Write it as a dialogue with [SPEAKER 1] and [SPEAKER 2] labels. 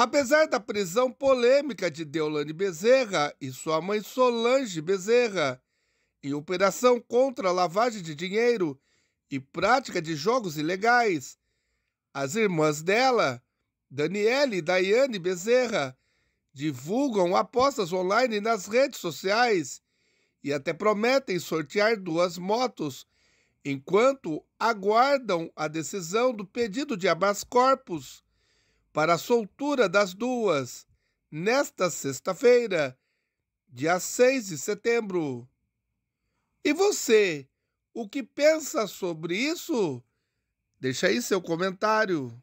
[SPEAKER 1] Apesar da prisão polêmica de Deolane Bezerra e sua mãe Solange Bezerra, em operação contra a lavagem de dinheiro e prática de jogos ilegais, as irmãs dela, Daniele e Daiane Bezerra, divulgam apostas online nas redes sociais e até prometem sortear duas motos, enquanto aguardam a decisão do pedido de abas corpus para a soltura das duas, nesta sexta-feira, dia 6 de setembro. E você, o que pensa sobre isso? Deixa aí seu comentário.